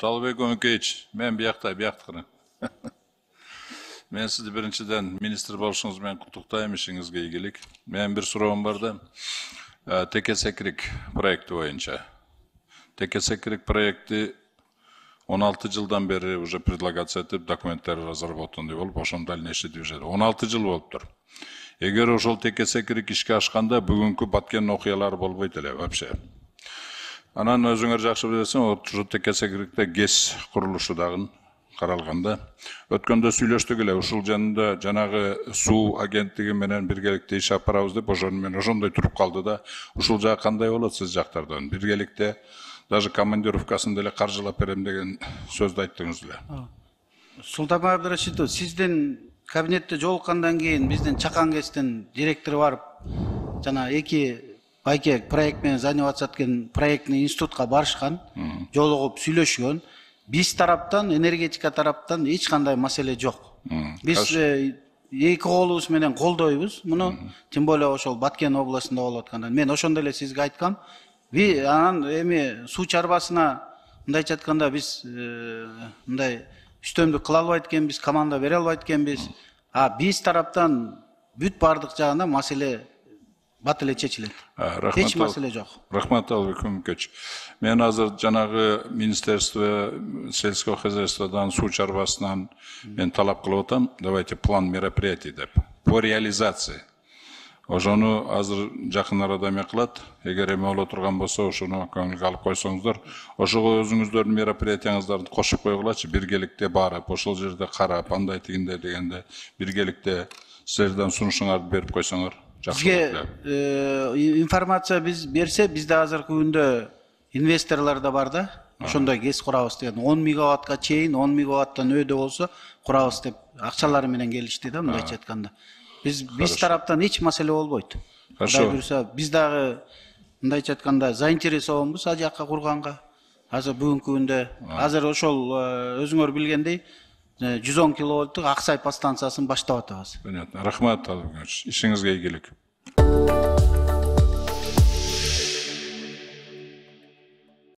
талыбек өңкеевич мен бұяқта бияқты мен сізді біріншіден министр болушыңызбен құттықтаймын ішіңізге игілік менің бір сұрауым бар да ә, текесекрик проекті бойынша текесекрик проекті 16 жылдан бері уже предлагация етіп документтер разработанный болып ошон дальнейший деп он алты жыл болып тұр егер ошол текесекрик ишке ашқанда бүгінгі баткен оқиялар болбойт эле вообще анан өзүңөр жакшы билесиң ол жтк керекте гес курулушу дагы каралганда өткөндө сүйлөштүк эле ушул жанында жанагы суу агенттиги менен биргеликте иш алып барабыз деп ошону мен ошондой туруп калды да ушул жагы кандай болот сиз жактардан биргеликте даже командировкасын деле каржылап берем деген сөздү айттыңыз эле султан абдырашитов сизден кабинетте жолуккандан кийин биздин чакан гэстин директору барып жана эки байке менен заниматься эткен проектный институтқа барышкан жолугуп сүйлөшкөн биз тараптан энергетика тараптан эч кандай маселе жок биз эки колубуз менен колдойбуз муну тем более ошол баткен областында болуп атканда мен ошондо эле сизге айткам анан эми суу чарбасына мындайча айтканда биз э, мындай үстөмдүк кыла албайт экенбиз команда бере албайт экенбиз а биз тараптан бүт баардык жагынан маселе батыле чечилет эч маселе жок рахмат албек мен азыр жанагы министерство сельского хозяйстводан суу чарбасынан мен талап кылып атам давайте план мероприятий деп по реализации ошону азыр жакын арада эме кылат эгер эме боло турган болсо ошону көңүлгө алып койсоңуздар ошого өзүңүздөрдүн мероприятияңыздарды кошуп койгулачы биргеликте барып ошол жерде карап андай тигиндей дегенде биргеликте силерден сунушуңарды берип койсоңор бизге информация біз берсе бізде азыркы күндө инвесторлор да бар да ошондой гэс курабыз деген он мегаваттка чейин он мегаваттан өйдө болсо курабыз деп акчалары менен келишти да мындайча айтканда биз биз тараптан эч маселе болбойт хорошо кудай буюрса биз дагы мындайча айтканда заинтересованбыз ал жака курганга азыр бүгүнкү күндө азыр ошол э, өзүңөр билгендей Э, жүз он киловольттық ақсай подстанциясын баштап атабыз понятно рахмат ишиңизге ийгилик